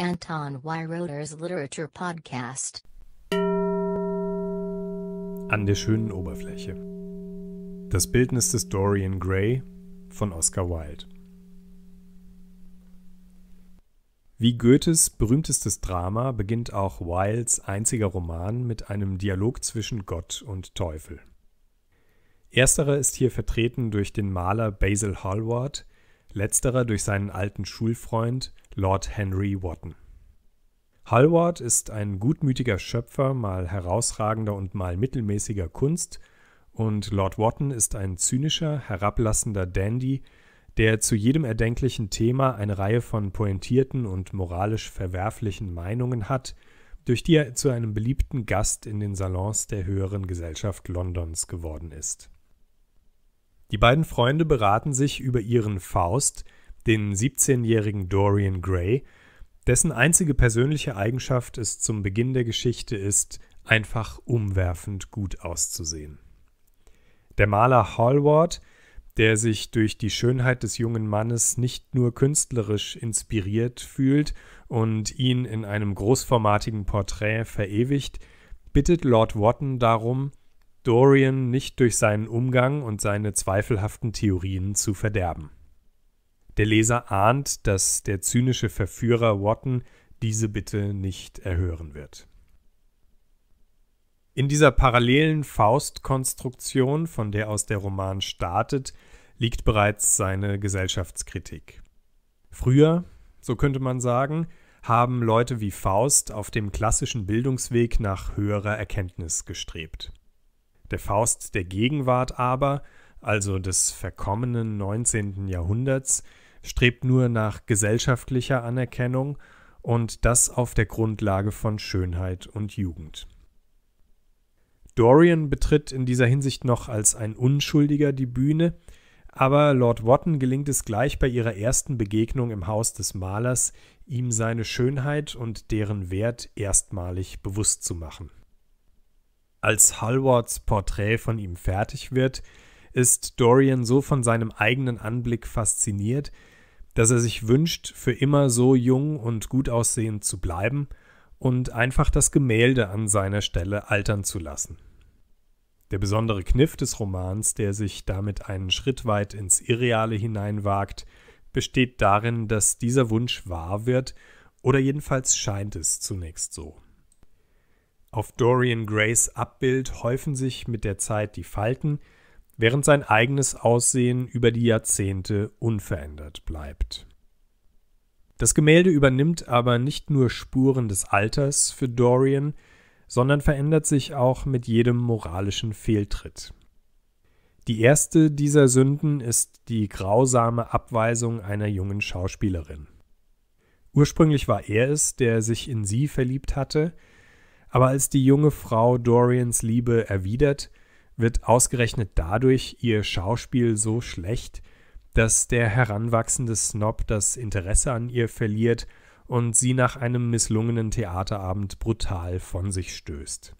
Anton Weiroder's Literature Podcast. An der schönen Oberfläche. Das Bildnis des Dorian Gray von Oscar Wilde. Wie Goethes berühmtestes Drama beginnt auch Wildes einziger Roman mit einem Dialog zwischen Gott und Teufel. Ersterer ist hier vertreten durch den Maler Basil Hallward, letzterer durch seinen alten Schulfreund Lord Henry Wotton. Hallward ist ein gutmütiger Schöpfer mal herausragender und mal mittelmäßiger Kunst, und Lord Wotton ist ein zynischer, herablassender Dandy, der zu jedem erdenklichen Thema eine Reihe von pointierten und moralisch verwerflichen Meinungen hat, durch die er zu einem beliebten Gast in den Salons der höheren Gesellschaft Londons geworden ist. Die beiden Freunde beraten sich über ihren Faust, den 17-jährigen Dorian Gray, dessen einzige persönliche Eigenschaft es zum Beginn der Geschichte ist, einfach umwerfend gut auszusehen. Der Maler Hallward, der sich durch die Schönheit des jungen Mannes nicht nur künstlerisch inspiriert fühlt und ihn in einem großformatigen Porträt verewigt, bittet Lord Wotton darum, Dorian nicht durch seinen Umgang und seine zweifelhaften Theorien zu verderben. Der Leser ahnt, dass der zynische Verführer Watton diese Bitte nicht erhören wird. In dieser parallelen Faustkonstruktion, von der aus der Roman startet, liegt bereits seine Gesellschaftskritik. Früher, so könnte man sagen, haben Leute wie Faust auf dem klassischen Bildungsweg nach höherer Erkenntnis gestrebt. Der Faust der Gegenwart aber, also des verkommenen 19. Jahrhunderts, strebt nur nach gesellschaftlicher Anerkennung und das auf der Grundlage von Schönheit und Jugend. Dorian betritt in dieser Hinsicht noch als ein Unschuldiger die Bühne, aber Lord Wotton gelingt es gleich bei ihrer ersten Begegnung im Haus des Malers, ihm seine Schönheit und deren Wert erstmalig bewusst zu machen. Als Hallwards Porträt von ihm fertig wird, ist Dorian so von seinem eigenen Anblick fasziniert, dass er sich wünscht, für immer so jung und gut aussehend zu bleiben und einfach das Gemälde an seiner Stelle altern zu lassen. Der besondere Kniff des Romans, der sich damit einen Schritt weit ins Irreale hineinwagt, besteht darin, dass dieser Wunsch wahr wird, oder jedenfalls scheint es zunächst so. Auf Dorian Grays Abbild häufen sich mit der Zeit die Falten, während sein eigenes Aussehen über die Jahrzehnte unverändert bleibt. Das Gemälde übernimmt aber nicht nur Spuren des Alters für Dorian, sondern verändert sich auch mit jedem moralischen Fehltritt. Die erste dieser Sünden ist die grausame Abweisung einer jungen Schauspielerin. Ursprünglich war er es, der sich in sie verliebt hatte, aber als die junge Frau Dorians Liebe erwidert, wird ausgerechnet dadurch ihr Schauspiel so schlecht, dass der heranwachsende Snob das Interesse an ihr verliert und sie nach einem misslungenen Theaterabend brutal von sich stößt.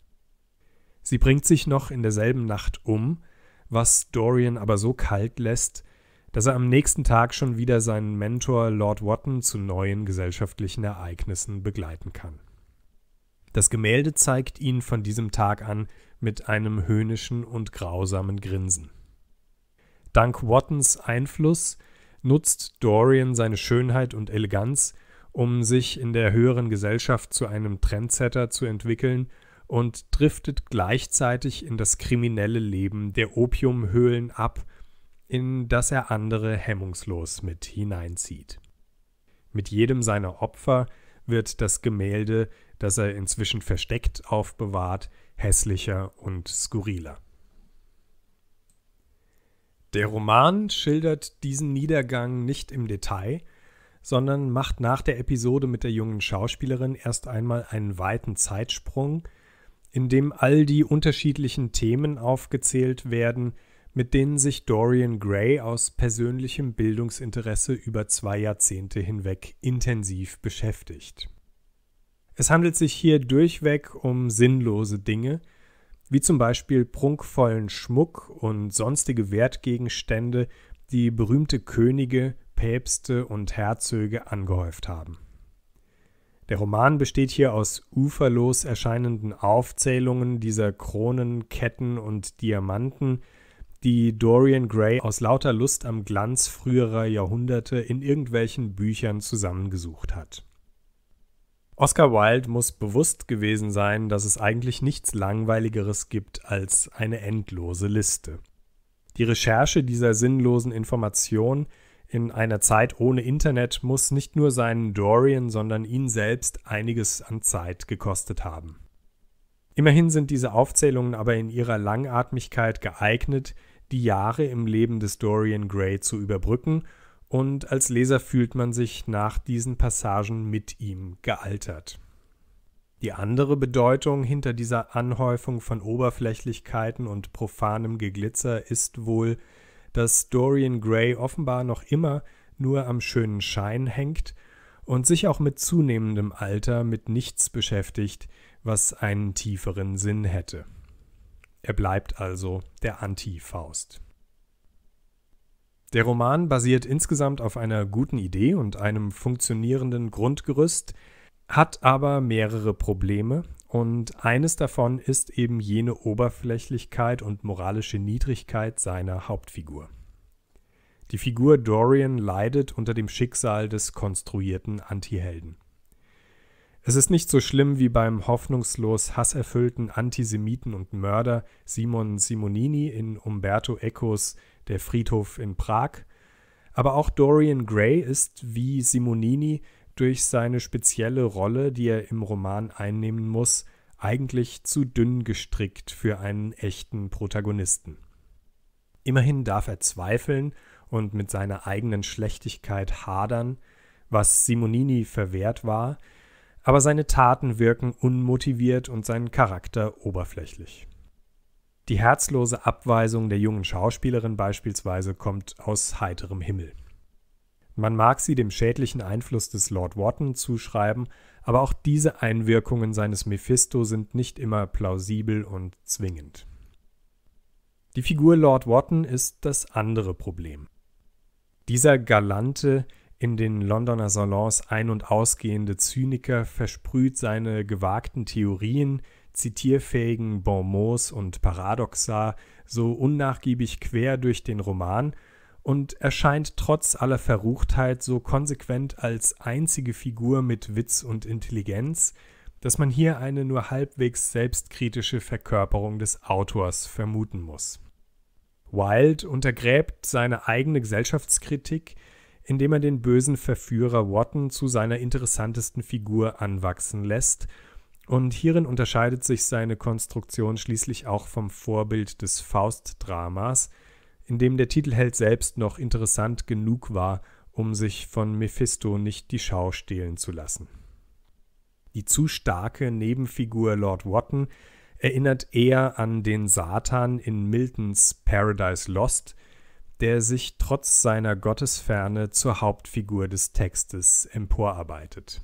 Sie bringt sich noch in derselben Nacht um, was Dorian aber so kalt lässt, dass er am nächsten Tag schon wieder seinen Mentor Lord Wotton zu neuen gesellschaftlichen Ereignissen begleiten kann. Das Gemälde zeigt ihn von diesem Tag an mit einem höhnischen und grausamen Grinsen. Dank Wattens Einfluss nutzt Dorian seine Schönheit und Eleganz, um sich in der höheren Gesellschaft zu einem Trendsetter zu entwickeln und driftet gleichzeitig in das kriminelle Leben der Opiumhöhlen ab, in das er andere hemmungslos mit hineinzieht. Mit jedem seiner Opfer wird das Gemälde, das er inzwischen versteckt aufbewahrt, hässlicher und skurriler. Der Roman schildert diesen Niedergang nicht im Detail, sondern macht nach der Episode mit der jungen Schauspielerin erst einmal einen weiten Zeitsprung, in dem all die unterschiedlichen Themen aufgezählt werden, mit denen sich Dorian Gray aus persönlichem Bildungsinteresse über zwei Jahrzehnte hinweg intensiv beschäftigt. Es handelt sich hier durchweg um sinnlose Dinge, wie zum Beispiel prunkvollen Schmuck und sonstige Wertgegenstände, die berühmte Könige, Päpste und Herzöge angehäuft haben. Der Roman besteht hier aus uferlos erscheinenden Aufzählungen dieser Kronen, Ketten und Diamanten, die Dorian Gray aus lauter Lust am Glanz früherer Jahrhunderte in irgendwelchen Büchern zusammengesucht hat. Oscar Wilde muss bewusst gewesen sein, dass es eigentlich nichts Langweiligeres gibt als eine endlose Liste. Die Recherche dieser sinnlosen Information in einer Zeit ohne Internet muss nicht nur seinen Dorian, sondern ihn selbst einiges an Zeit gekostet haben. Immerhin sind diese Aufzählungen aber in ihrer Langatmigkeit geeignet, die Jahre im Leben des Dorian Gray zu überbrücken und als Leser fühlt man sich nach diesen Passagen mit ihm gealtert. Die andere Bedeutung hinter dieser Anhäufung von Oberflächlichkeiten und profanem Geglitzer ist wohl, dass Dorian Gray offenbar noch immer nur am schönen Schein hängt und sich auch mit zunehmendem Alter mit nichts beschäftigt, was einen tieferen Sinn hätte. Er bleibt also der Anti-Faust. Der Roman basiert insgesamt auf einer guten Idee und einem funktionierenden Grundgerüst, hat aber mehrere Probleme und eines davon ist eben jene Oberflächlichkeit und moralische Niedrigkeit seiner Hauptfigur. Die Figur Dorian leidet unter dem Schicksal des konstruierten Antihelden. Es ist nicht so schlimm wie beim hoffnungslos hasserfüllten Antisemiten und Mörder Simon Simonini in Umberto Ecos der Friedhof in Prag. Aber auch Dorian Gray ist wie Simonini durch seine spezielle Rolle, die er im Roman einnehmen muss, eigentlich zu dünn gestrickt für einen echten Protagonisten. Immerhin darf er zweifeln und mit seiner eigenen Schlechtigkeit hadern, was Simonini verwehrt war, aber seine Taten wirken unmotiviert und sein Charakter oberflächlich. Die herzlose Abweisung der jungen Schauspielerin beispielsweise kommt aus heiterem Himmel. Man mag sie dem schädlichen Einfluss des Lord Wotton zuschreiben, aber auch diese Einwirkungen seines Mephisto sind nicht immer plausibel und zwingend. Die Figur Lord Wotton ist das andere Problem. Dieser galante, in den Londoner Salons ein- und ausgehende Zyniker versprüht seine gewagten Theorien, zitierfähigen Bonmots und Paradoxa so unnachgiebig quer durch den Roman und erscheint trotz aller Verruchtheit so konsequent als einzige Figur mit Witz und Intelligenz, dass man hier eine nur halbwegs selbstkritische Verkörperung des Autors vermuten muss. Wilde untergräbt seine eigene Gesellschaftskritik, indem er den bösen Verführer Watton zu seiner interessantesten Figur anwachsen lässt und hierin unterscheidet sich seine Konstruktion schließlich auch vom Vorbild des Faustdramas, in dem der Titelheld selbst noch interessant genug war, um sich von Mephisto nicht die Schau stehlen zu lassen. Die zu starke Nebenfigur Lord Wotton erinnert eher an den Satan in Miltons Paradise Lost, der sich trotz seiner Gottesferne zur Hauptfigur des Textes emporarbeitet.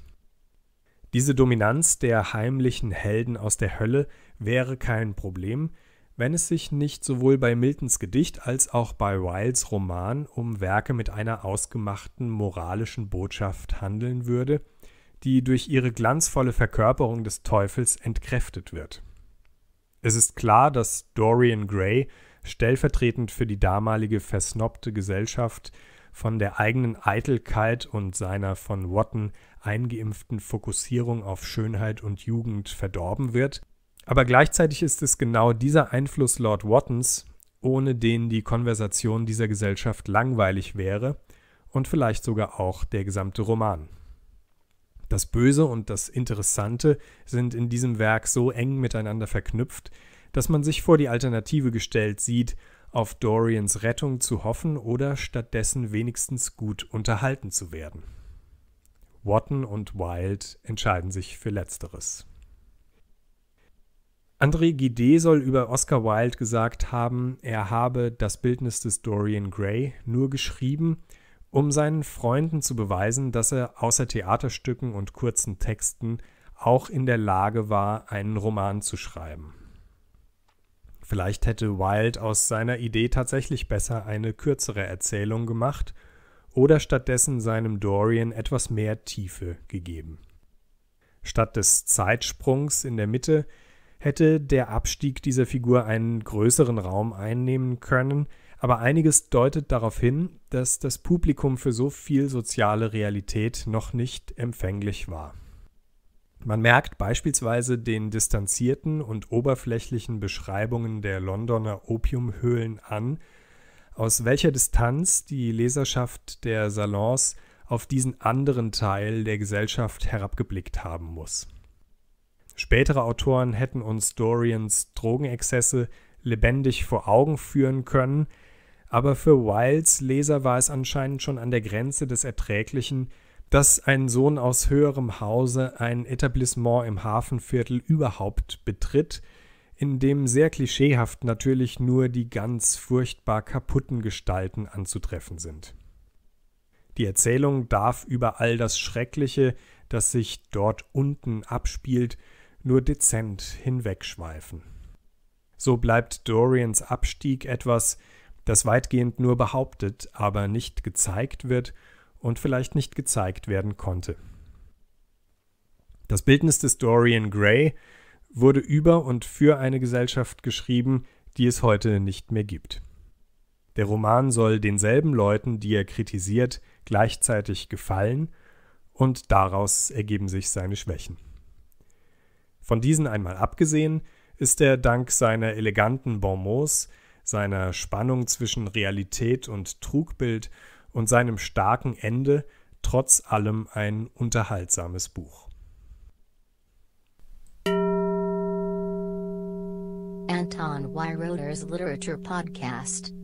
Diese Dominanz der heimlichen Helden aus der Hölle wäre kein Problem, wenn es sich nicht sowohl bei Miltons Gedicht als auch bei Wildes Roman um Werke mit einer ausgemachten moralischen Botschaft handeln würde, die durch ihre glanzvolle Verkörperung des Teufels entkräftet wird. Es ist klar, dass Dorian Gray stellvertretend für die damalige versnobte Gesellschaft von der eigenen Eitelkeit und seiner von Watton eingeimpften Fokussierung auf Schönheit und Jugend verdorben wird. Aber gleichzeitig ist es genau dieser Einfluss Lord Wattons, ohne den die Konversation dieser Gesellschaft langweilig wäre und vielleicht sogar auch der gesamte Roman. Das Böse und das Interessante sind in diesem Werk so eng miteinander verknüpft, dass man sich vor die Alternative gestellt sieht, auf Dorians Rettung zu hoffen oder stattdessen wenigstens gut unterhalten zu werden. Watton und Wilde entscheiden sich für Letzteres. André Gide soll über Oscar Wilde gesagt haben, er habe das Bildnis des Dorian Gray nur geschrieben, um seinen Freunden zu beweisen, dass er außer Theaterstücken und kurzen Texten auch in der Lage war, einen Roman zu schreiben. Vielleicht hätte Wilde aus seiner Idee tatsächlich besser eine kürzere Erzählung gemacht oder stattdessen seinem Dorian etwas mehr Tiefe gegeben. Statt des Zeitsprungs in der Mitte hätte der Abstieg dieser Figur einen größeren Raum einnehmen können, aber einiges deutet darauf hin, dass das Publikum für so viel soziale Realität noch nicht empfänglich war. Man merkt beispielsweise den distanzierten und oberflächlichen Beschreibungen der Londoner Opiumhöhlen an, aus welcher Distanz die Leserschaft der Salons auf diesen anderen Teil der Gesellschaft herabgeblickt haben muss. Spätere Autoren hätten uns Dorians Drogenexzesse lebendig vor Augen führen können, aber für Wildes Leser war es anscheinend schon an der Grenze des Erträglichen, dass ein Sohn aus höherem Hause ein Etablissement im Hafenviertel überhaupt betritt, in dem sehr klischeehaft natürlich nur die ganz furchtbar kaputten Gestalten anzutreffen sind. Die Erzählung darf über all das Schreckliche, das sich dort unten abspielt, nur dezent hinwegschweifen. So bleibt Dorians Abstieg etwas, das weitgehend nur behauptet, aber nicht gezeigt wird und vielleicht nicht gezeigt werden konnte. Das Bildnis des Dorian Gray wurde über und für eine Gesellschaft geschrieben, die es heute nicht mehr gibt. Der Roman soll denselben Leuten, die er kritisiert, gleichzeitig gefallen, und daraus ergeben sich seine Schwächen. Von diesen einmal abgesehen, ist er dank seiner eleganten Bonmots, seiner Spannung zwischen Realität und Trugbild und seinem starken Ende trotz allem ein unterhaltsames Buch. Anton Weiroder's Literature Podcast